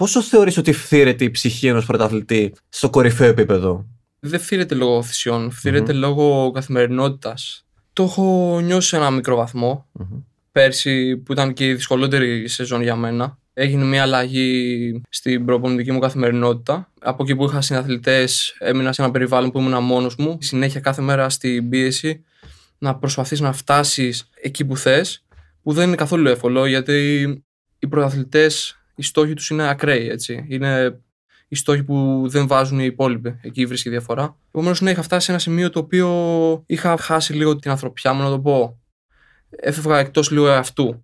πόσο θεωρείς ότι φθήρεται η ψυχή ενός πρωταθλητή στο κορυφαίο επίπεδο. Δεν φθήρεται λόγω θυσιών, φθήρεται mm-hmm. λόγω καθημερινότητας. Το έχω νιώσει σε ένα μικρό Πέρσι που ήταν και η δυσκολότερη σεζόν για μένα. Έγινε μια αλλαγή στην προπονητική μου καθημερινότητα. Από εκεί που είχα συναθλητές, έμεινα σε ένα περιβάλλον που ήμουν μόνος μου. Συνέχεια κάθε μέρα στην πίεση να προσπαθείς να φτάσεις εκεί που θες, που δεν είναι καθόλου εύκολο γιατί οι πρωταθλητές οι στόχοι τους είναι ακραίοι. Έτσι. Είναι οι στόχοι που δεν βάζουν οι υπόλοιποι. Εκεί βρίσκει διαφορά. Επομένως, ναι, είχα φτάσει σε ένα σημείο το οποίο είχα χάσει λίγο την ανθρωπιά μου, να το πω. Έφευγα εκτός λίγο αυτού.